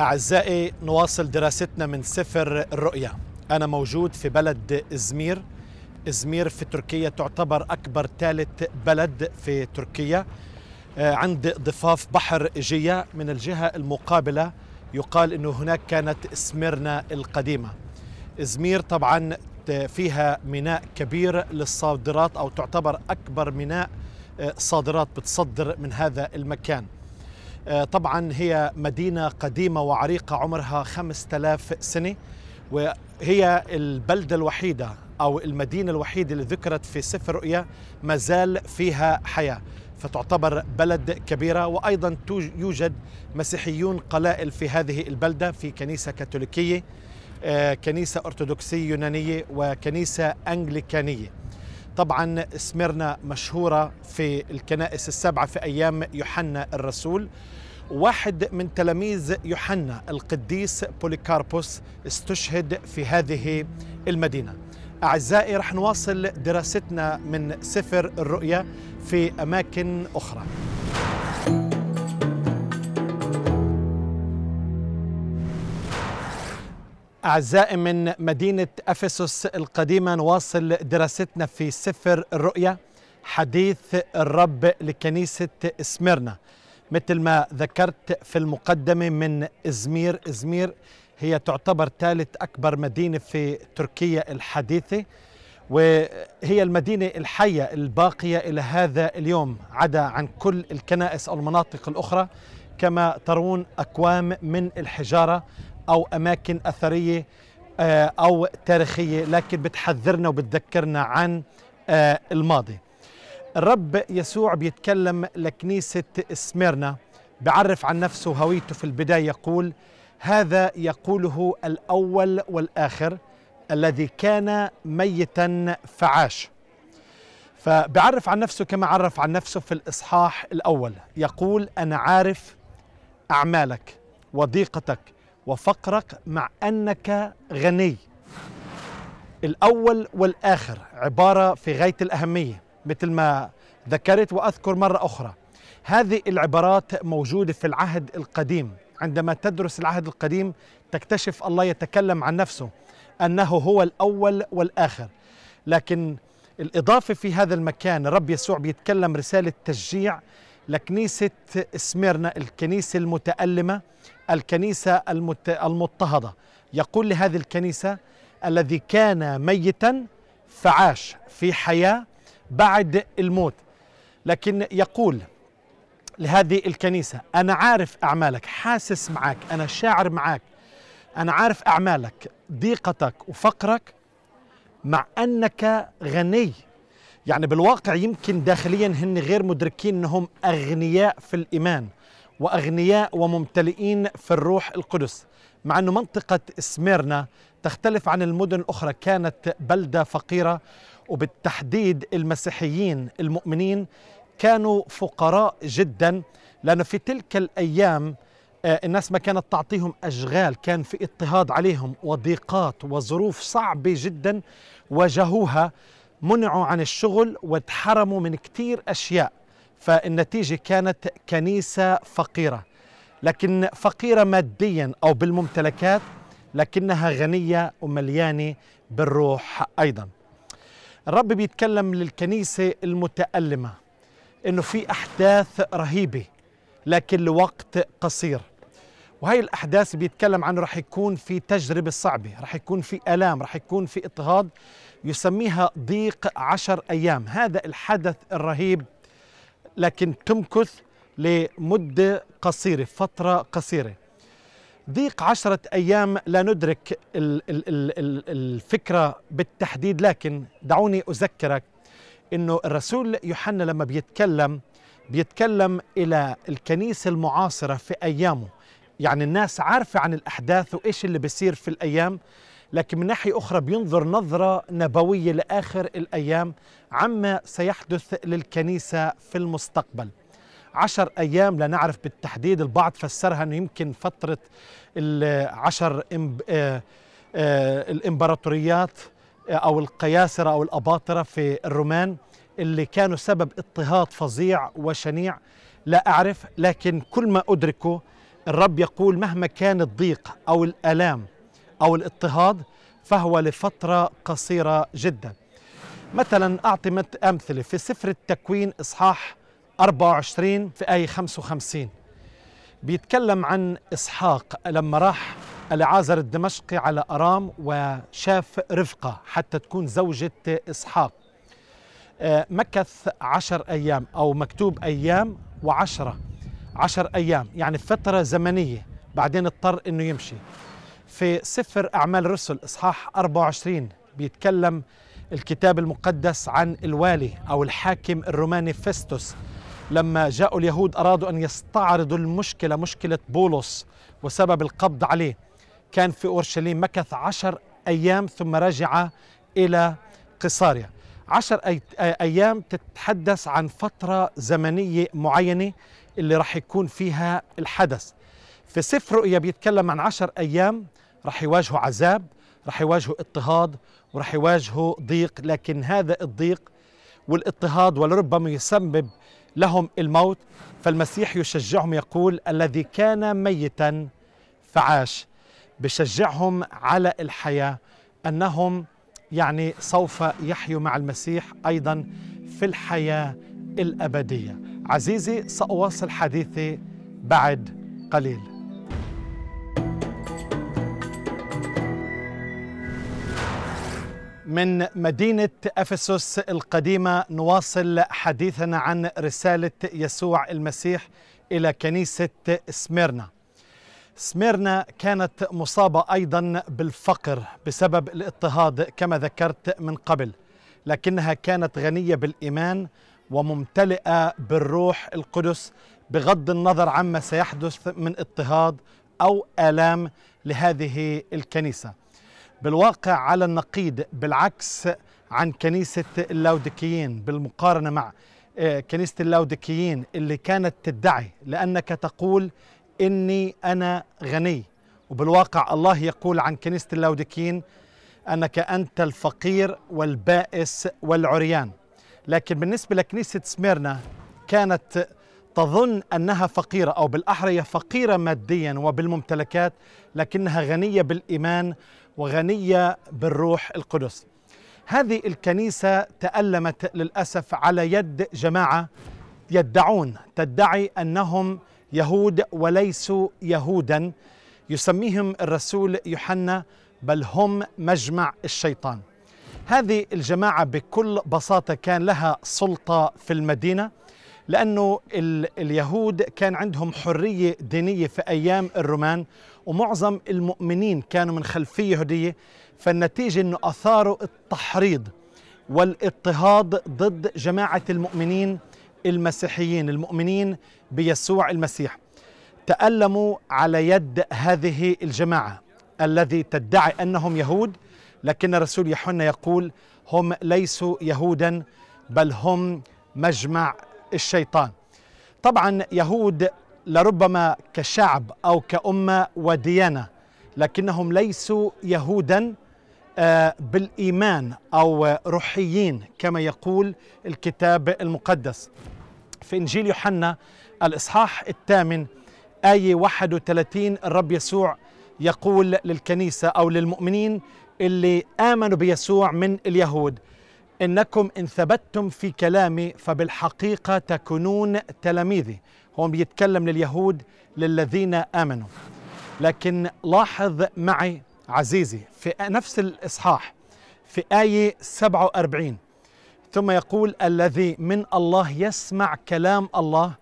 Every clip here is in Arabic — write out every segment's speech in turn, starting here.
أعزائي نواصل دراستنا من سفر الرؤيا أنا موجود في بلد إزمير إزمير في تركيا تعتبر أكبر ثالث بلد في تركيا آه، عند ضفاف بحر إيجية من الجهة المقابلة يقال أنه هناك كانت إسميرنا القديمة إزمير طبعا فيها ميناء كبير للصادرات أو تعتبر أكبر ميناء آه، صادرات بتصدر من هذا المكان آه، طبعا هي مدينة قديمة وعريقة عمرها 5000 سنة وهي البلدة الوحيدة أو المدينة الوحيدة اللي ذكرت في سفر رؤيا ما زال فيها حياة فتعتبر بلد كبيرة وأيضا يوجد مسيحيون قلائل في هذه البلدة في كنيسة كاثوليكية آه، كنيسة أرثوذكسية يونانية وكنيسة أنجليكانية طبعا سميرنا مشهورة في الكنائس السبعة في أيام يوحنا الرسول واحد من تلاميذ يوحنا القديس بوليكاربوس استشهد في هذه المدينة أعزائي رح نواصل دراستنا من سفر الرؤيا في أماكن أخرى أعزائي من مدينة أفسس القديمة نواصل دراستنا في سفر الرؤيا حديث الرب لكنيسة إسميرنا مثل ما ذكرت في المقدمة من إزمير إزمير هي تعتبر ثالث أكبر مدينة في تركيا الحديثة وهي المدينة الحية الباقية إلى هذا اليوم عدا عن كل الكنائس أو المناطق الأخرى كما ترون أكوام من الحجارة أو أماكن أثرية آه، أو تاريخية لكن بتحذرنا وبتذكرنا عن آه، الماضي الرب يسوع بيتكلم لكنيسة سميرنا بعرف عن نفسه هويته في البداية يقول هذا يقوله الأول والآخر الذي كان ميتا فعاش فبعرف عن نفسه كما عرف عن نفسه في الإصحاح الأول يقول أنا عارف أعمالك وضيقتك وفقرك مع أنك غني الأول والآخر عبارة في غاية الأهمية مثل ما ذكرت وأذكر مرة أخرى هذه العبارات موجودة في العهد القديم عندما تدرس العهد القديم تكتشف الله يتكلم عن نفسه أنه هو الأول والآخر لكن الإضافة في هذا المكان الرب يسوع بيتكلم رسالة تشجيع لكنيسة سميرنا الكنيسة المتألمة الكنيسة المضطهدة يقول لهذه الكنيسة الذي كان ميتا فعاش في حياة بعد الموت لكن يقول لهذه الكنيسة أنا عارف أعمالك حاسس معك أنا شاعر معك أنا عارف أعمالك ضيقتك وفقرك مع أنك غني يعني بالواقع يمكن داخليا هن غير مدركين أنهم أغنياء في الإيمان وأغنياء وممتلئين في الروح القدس مع أن منطقة سميرنا تختلف عن المدن الأخرى كانت بلدة فقيرة وبالتحديد المسيحيين المؤمنين كانوا فقراء جدا لأنه في تلك الأيام آه، الناس ما كانت تعطيهم أشغال كان في اضطهاد عليهم وضيقات وظروف صعبة جدا واجهوها منعوا عن الشغل وتحرموا من كتير أشياء فالنتيجة كانت كنيسة فقيرة لكن فقيرة ماديا أو بالممتلكات لكنها غنية ومليانة بالروح أيضا الرب بيتكلم للكنيسة المتألمة أنه في أحداث رهيبة لكن لوقت قصير وهي الأحداث بيتكلم عنه رح يكون في تجربة صعبة رح يكون في ألام رح يكون في اضطهاد يسميها ضيق عشر أيام هذا الحدث الرهيب لكن تمكث لمدة قصيرة فترة قصيرة ضيق عشرة أيام لا ندرك الفكرة بالتحديد لكن دعوني أذكرك أنه الرسول يوحنا لما بيتكلم بيتكلم إلى الكنيسة المعاصرة في أيامه يعني الناس عارفة عن الأحداث وإيش اللي بيصير في الأيام لكن من ناحية أخرى بينظر نظرة نبوية لآخر الأيام عما سيحدث للكنيسة في المستقبل عشر أيام لنعرف بالتحديد البعض فسرها أنه يمكن فترة العشر إمب... آه، آه، الإمبراطوريات آه، أو القياصرة أو الأباطرة في الرومان اللي كانوا سبب اضطهاد فظيع وشنيع لا أعرف لكن كل ما أدركه الرب يقول مهما كان الضيق أو الألام أو الاضطهاد فهو لفترة قصيرة جدا مثلا أعطي أمثلة في سفر التكوين إصحاح 24 في آية 55 بيتكلم عن إسحاق لما راح العازر الدمشقي على أرام وشاف رفقة حتى تكون زوجة إسحاق آه، مكث عشر أيام أو مكتوب أيام وعشرة عشر أيام يعني فترة زمنية بعدين اضطر أنه يمشي في سفر أعمال الرسل إصحاح 24 بيتكلم الكتاب المقدس عن الوالي أو الحاكم الروماني فيستوس لما جاءوا اليهود أرادوا أن يستعرضوا المشكلة مشكلة بولس وسبب القبض عليه كان في أورشليم مكث عشر أيام ثم رجع إلى قيصاريا عشر أي... أيام تتحدث عن فترة زمنية معينة اللي راح يكون فيها الحدث في سفر رؤيا بيتكلم عن عشر أيام رح يواجهوا عذاب رح يواجهوا اضطهاد ورح يواجهوا ضيق لكن هذا الضيق والاضطهاد ولربما يسبب لهم الموت فالمسيح يشجعهم يقول الذي كان ميتا فعاش بشجعهم على الحياة أنهم يعني سوف يحيوا مع المسيح أيضا في الحياة الأبدية عزيزي سأواصل حديثي بعد قليل من مدينة أفسس القديمة نواصل حديثنا عن رسالة يسوع المسيح إلى كنيسة سميرنا سميرنا كانت مصابة أيضا بالفقر بسبب الاضطهاد كما ذكرت من قبل لكنها كانت غنية بالإيمان وممتلئة بالروح القدس بغض النظر عما سيحدث من اضطهاد أو آلام لهذه الكنيسة بالواقع على النقيض بالعكس عن كنيسة اللاوديكيين بالمقارنة مع آه، كنيسة اللاوديكيين اللي كانت تدعي لأنك تقول إني أنا غني وبالواقع الله يقول عن كنيسة اللاوديكيين أنك أنت الفقير والبائس والعريان لكن بالنسبة لكنيسة سميرنا كانت تظن أنها فقيرة أو بالأحرى هي فقيرة ماديا وبالممتلكات لكنها غنية بالإيمان وغنية بالروح القدس هذه الكنيسة تألمت للأسف على يد جماعة يدعون تدعي أنهم يهود وليسوا يهودا يسميهم الرسول يوحنا بل هم مجمع الشيطان هذه الجماعة بكل بساطة كان لها سلطة في المدينة لأنه اليهود كان عندهم حرية دينية في أيام الرومان ومعظم المؤمنين كانوا من خلفية يهودية فالنتيجة أنه أثاروا التحريض والاضطهاد ضد جماعة المؤمنين المسيحيين المؤمنين بيسوع المسيح تألموا على يد هذه الجماعة الذي تدعي أنهم يهود لكن الرسول يوحنا يقول هم ليسوا يهودا بل هم مجمع الشيطان طبعا يهود لربما كشعب أو كأمة وديانة لكنهم ليسوا يهودا آه، بالإيمان أو روحيين كما يقول الكتاب المقدس في إنجيل يوحنا الإصحاح الثامن آية 31 الرب يسوع يقول للكنيسة أو للمؤمنين اللي آمنوا بيسوع من اليهود إنكم إن ثبتتم في كلامي فبالحقيقة تكونون تلاميذي هو بيتكلم لليهود للذين آمنوا لكن لاحظ معي عزيزي في نفس الإصحاح في آية 47 ثم يقول الذي من الله يسمع كلام الله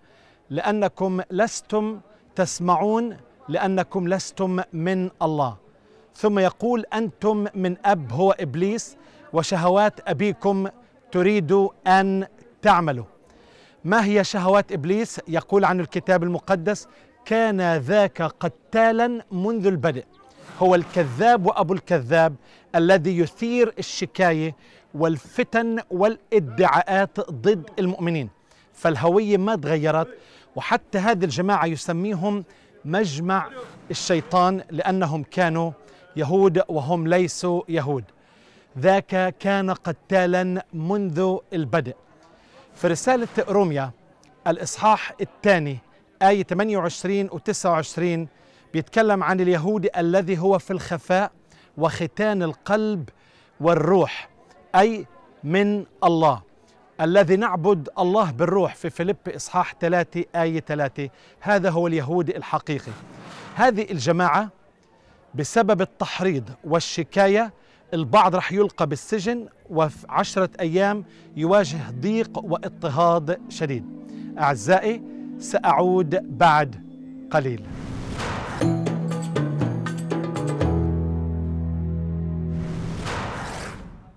لأنكم لستم تسمعون لأنكم لستم من الله ثم يقول أنتم من أب هو إبليس وشهوات أبيكم تريد أن تعملوا ما هي شهوات إبليس؟ يقول عن الكتاب المقدس كان ذاك قتالا منذ البدء هو الكذاب وأبو الكذاب الذي يثير الشكاية والفتن والادعاءات ضد المؤمنين فالهوية ما تغيرت وحتى هذه الجماعة يسميهم مجمع الشيطان لأنهم كانوا يهود وهم ليسوا يهود ذاك كان قتالا منذ البدء في رسالة روميا الإصحاح الثاني آية 28 و 29 بيتكلم عن اليهودي الذي هو في الخفاء وختان القلب والروح أي من الله الذي نعبد الله بالروح في فيليب إصحاح 3 آية 3 هذا هو اليهودي الحقيقي هذه الجماعة بسبب التحريض والشكاية البعض رح يلقى بالسجن وفي عشرة أيام يواجه ضيق واضطهاد شديد أعزائي سأعود بعد قليل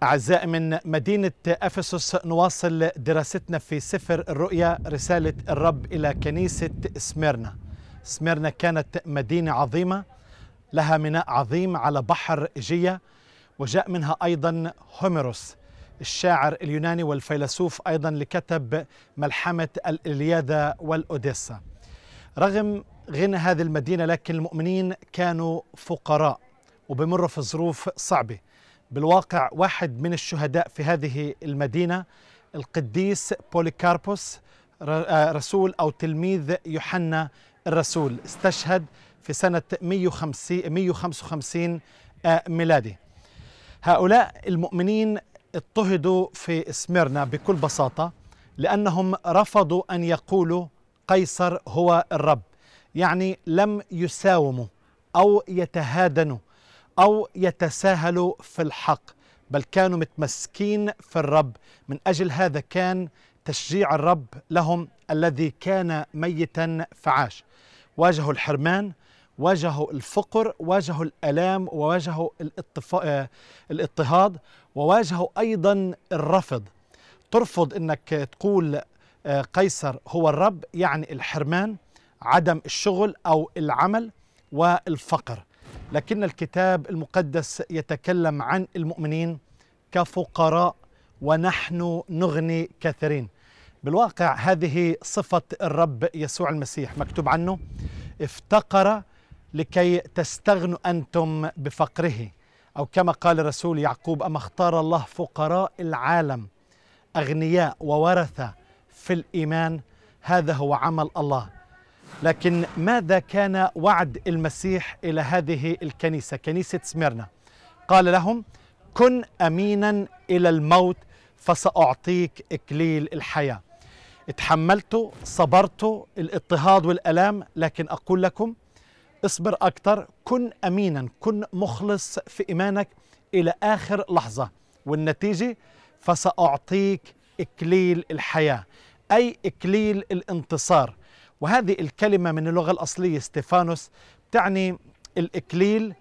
أعزائي من مدينة أفسس نواصل دراستنا في سفر الرؤيا رسالة الرب إلى كنيسة سميرنا سميرنا كانت مدينة عظيمة لها ميناء عظيم على بحر إيجيا وجاء منها أيضا هوميروس الشاعر اليوناني والفيلسوف أيضا اللي كتب ملحمة الإلياذة والأوديسا رغم غنى هذه المدينة لكن المؤمنين كانوا فقراء وبمروا في ظروف صعبة بالواقع واحد من الشهداء في هذه المدينة القديس بوليكاربوس آه، رسول أو تلميذ يوحنا الرسول استشهد في سنة 150 155 آه، ميلادي هؤلاء المؤمنين اضطهدوا في سميرنا بكل بساطة لأنهم رفضوا أن يقولوا قيصر هو الرب يعني لم يساوموا أو يتهادنوا أو يتساهلوا في الحق بل كانوا متمسكين في الرب من أجل هذا كان تشجيع الرب لهم الذي كان ميتا فعاش واجهوا الحرمان واجهوا الفقر واجهوا الالام وواجهوا الاطفاء آه، الاضطهاد وواجهوا ايضا الرفض ترفض انك تقول آه، قيصر هو الرب يعني الحرمان عدم الشغل او العمل والفقر لكن الكتاب المقدس يتكلم عن المؤمنين كفقراء ونحن نغني كثيرين بالواقع هذه صفه الرب يسوع المسيح مكتوب عنه افتقر لكي تستغنوا أنتم بفقره أو كما قال الرسول يعقوب أما اختار الله فقراء العالم أغنياء وورثة في الإيمان هذا هو عمل الله لكن ماذا كان وعد المسيح إلى هذه الكنيسة كنيسة سميرنا قال لهم كن أمينا إلى الموت فسأعطيك إكليل الحياة اتحملت صبرت الاضطهاد والألام لكن أقول لكم اصبر أكثر كن أمينا كن مخلص في إيمانك إلى آخر لحظة والنتيجة فسأعطيك إكليل الحياة أي إكليل الانتصار وهذه الكلمة من اللغة الأصلية ستيفانوس تعني الإكليل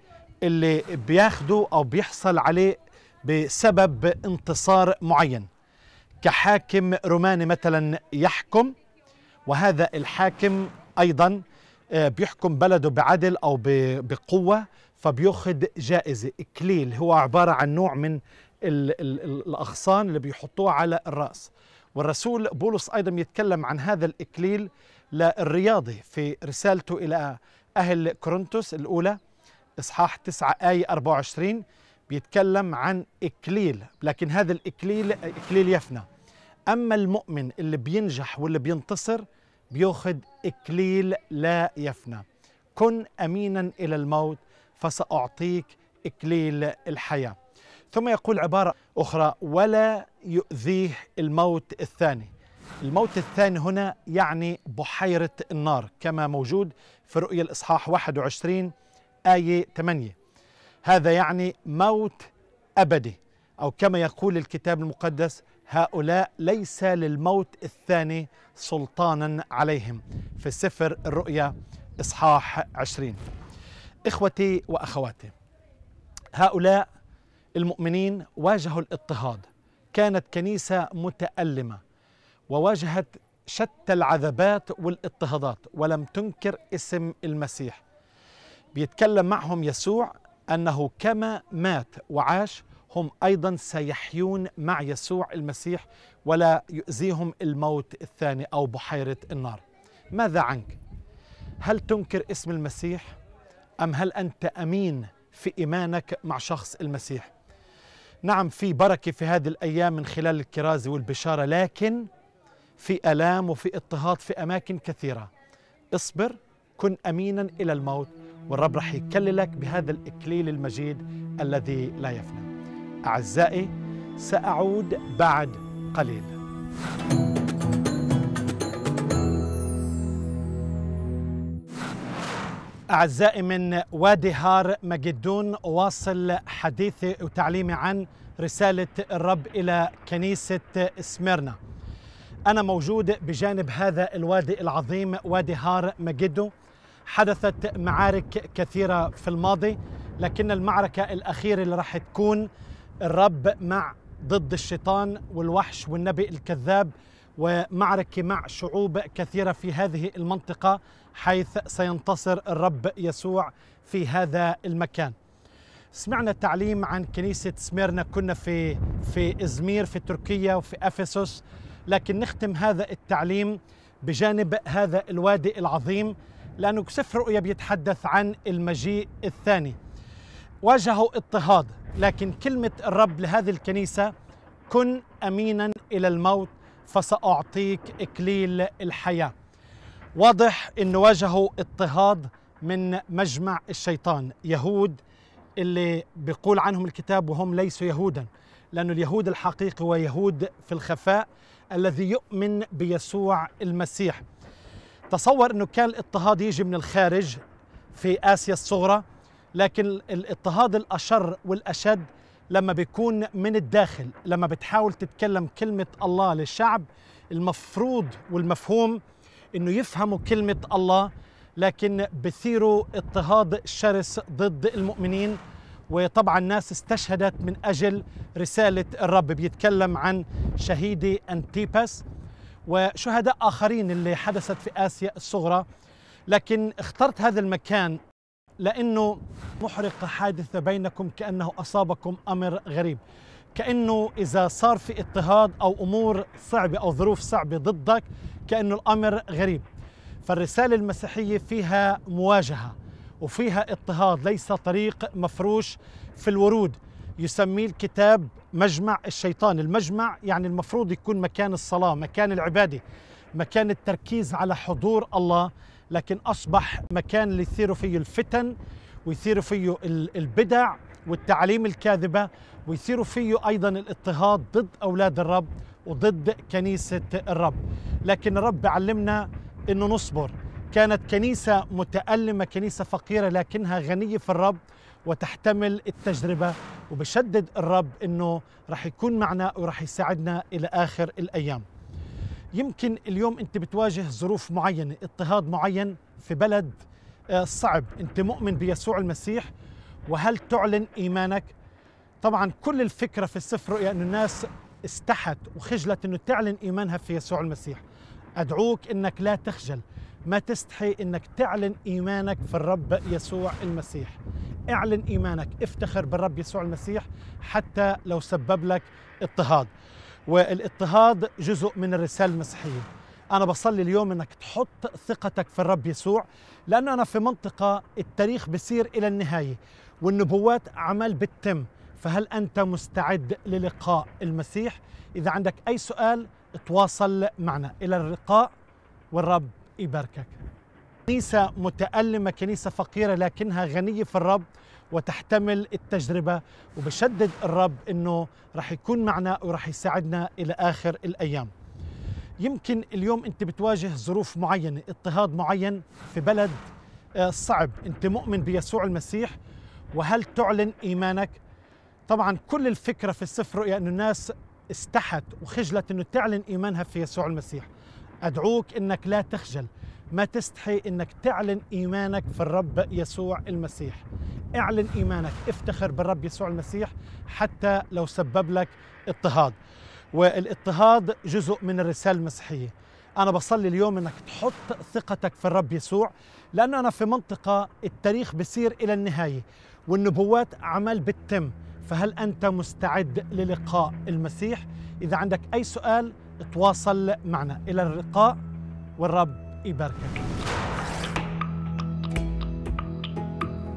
اللي بياخده أو بيحصل عليه بسبب انتصار معين كحاكم روماني مثلا يحكم وهذا الحاكم أيضا آه، بيحكم بلده بعدل أو بقوة فبياخذ جائزة إكليل هو عبارة عن نوع من الأغصان اللي بيحطوه على الرأس والرسول بولس أيضا يتكلم عن هذا الإكليل للرياضي في رسالته إلى أهل كورنثوس الأولى إصحاح 9 آية 24 بيتكلم عن إكليل لكن هذا الإكليل إكليل يفنى أما المؤمن اللي بينجح واللي بينتصر بيأخذ إكليل لا يفنى كن أمينا إلى الموت فسأعطيك إكليل الحياة ثم يقول عبارة أخرى ولا يؤذيه الموت الثاني الموت الثاني هنا يعني بحيرة النار كما موجود في رؤية الإصحاح 21 آية 8 هذا يعني موت أبدي أو كما يقول الكتاب المقدس هؤلاء ليس للموت الثاني سلطانا عليهم في سفر الرؤيا إصحاح 20 إخوتي وأخواتي هؤلاء المؤمنين واجهوا الاضطهاد كانت كنيسة متألمة وواجهت شتى العذبات والاضطهادات ولم تنكر اسم المسيح بيتكلم معهم يسوع أنه كما مات وعاش هم ايضا سيحيون مع يسوع المسيح ولا يؤذيهم الموت الثاني او بحيره النار. ماذا عنك؟ هل تنكر اسم المسيح؟ ام هل انت امين في ايمانك مع شخص المسيح؟ نعم في بركه في هذه الايام من خلال الكرازي والبشاره لكن في الام وفي اضطهاد في اماكن كثيره. اصبر كن امينا الى الموت والرب رح يكللك بهذا الاكليل المجيد الذي لا يفنى. أعزائي سأعود بعد قليل أعزائي من وادي هار مجدون واصل حديثي وتعليمي عن رسالة الرب إلى كنيسة سميرنا أنا موجود بجانب هذا الوادي العظيم وادي هار مجدو حدثت معارك كثيرة في الماضي لكن المعركة الأخيرة اللي راح تكون الرب مع ضد الشيطان والوحش والنبي الكذاب ومعركة مع شعوب كثيرة في هذه المنطقة حيث سينتصر الرب يسوع في هذا المكان سمعنا تعليم عن كنيسة سميرنا كنا في في إزمير في تركيا وفي أفسس لكن نختم هذا التعليم بجانب هذا الوادي العظيم لأنه سفر رؤيا بيتحدث عن المجيء الثاني واجهوا اضطهاد لكن كلمة الرب لهذه الكنيسة كن أمينا إلى الموت فسأعطيك إكليل الحياة واضح أنه واجهوا اضطهاد من مجمع الشيطان يهود اللي بيقول عنهم الكتاب وهم ليسوا يهودا لأن اليهود الحقيقي هو يهود في الخفاء الذي يؤمن بيسوع المسيح تصور أنه كان الاضطهاد يجي من الخارج في آسيا الصغرى لكن الاضطهاد الأشر والأشد لما بيكون من الداخل لما بتحاول تتكلم كلمة الله للشعب المفروض والمفهوم انه يفهموا كلمة الله لكن بثيروا اضطهاد شرس ضد المؤمنين وطبعا الناس استشهدت من اجل رسالة الرب بيتكلم عن شهيدي انتيباس وشهداء اخرين اللي حدثت في اسيا الصغرى لكن اخترت هذا المكان لأنه محرق حادثة بينكم كأنه أصابكم أمر غريب كأنه إذا صار في اضطهاد أو أمور صعبة أو ظروف صعبة ضدك كأنه الأمر غريب فالرسالة المسيحية فيها مواجهة وفيها اضطهاد ليس طريق مفروش في الورود يسميه الكتاب مجمع الشيطان المجمع يعني المفروض يكون مكان الصلاة مكان العبادة مكان التركيز على حضور الله لكن أصبح مكان اللي يثيروا فيه الفتن ويثيروا فيه البدع والتعاليم الكاذبة ويثيروا فيه أيضا الاضطهاد ضد أولاد الرب وضد كنيسة الرب لكن الرب علمنا أنه نصبر كانت كنيسة متألمة كنيسة فقيرة لكنها غنية في الرب وتحتمل التجربة وبشدد الرب أنه رح يكون معنا ورح يساعدنا إلى آخر الأيام يمكن اليوم انت بتواجه ظروف معينه اضطهاد معين في بلد آه، صعب انت مؤمن بيسوع المسيح وهل تعلن ايمانك طبعا كل الفكره في السفر رؤيا انه الناس استحت وخجلت انه تعلن ايمانها في يسوع المسيح ادعوك انك لا تخجل ما تستحي انك تعلن ايمانك في الرب يسوع المسيح اعلن ايمانك افتخر بالرب يسوع المسيح حتى لو سبب لك اضطهاد والاضطهاد جزء من الرسالة المسيحية أنا بصلي اليوم أنك تحط ثقتك في الرب يسوع لأنه أنا في منطقة التاريخ بصير إلى النهاية والنبوات عمل بتتم فهل أنت مستعد للقاء المسيح؟ إذا عندك أي سؤال تواصل معنا إلى اللقاء والرب يباركك كنيسة متألمة كنيسة فقيرة لكنها غنية في الرب وتحتمل التجربة وبشدد الرب أنه رح يكون معنا ورح يساعدنا إلى آخر الأيام يمكن اليوم أنت بتواجه ظروف معينة اضطهاد معين في بلد آه، صعب أنت مؤمن بيسوع المسيح وهل تعلن إيمانك طبعا كل الفكرة في السفر رؤيا أن الناس استحت وخجلت أنه تعلن إيمانها في يسوع المسيح أدعوك أنك لا تخجل ما تستحي انك تعلن ايمانك في الرب يسوع المسيح اعلن ايمانك افتخر بالرب يسوع المسيح حتى لو سبب لك اضطهاد والاضطهاد جزء من الرساله المسيحيه انا بصلي اليوم انك تحط ثقتك في الرب يسوع لانه انا في منطقه التاريخ بيصير الى النهايه والنبوات عمل بتتم فهل انت مستعد للقاء المسيح اذا عندك اي سؤال تواصل معنا الى اللقاء والرب يباركك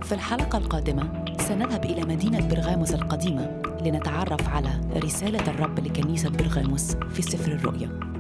في الحلقة القادمة سنذهب إلى مدينة برغاموس القديمة لنتعرف على رسالة الرب لكنيسة برغاموس في سفر الرؤيا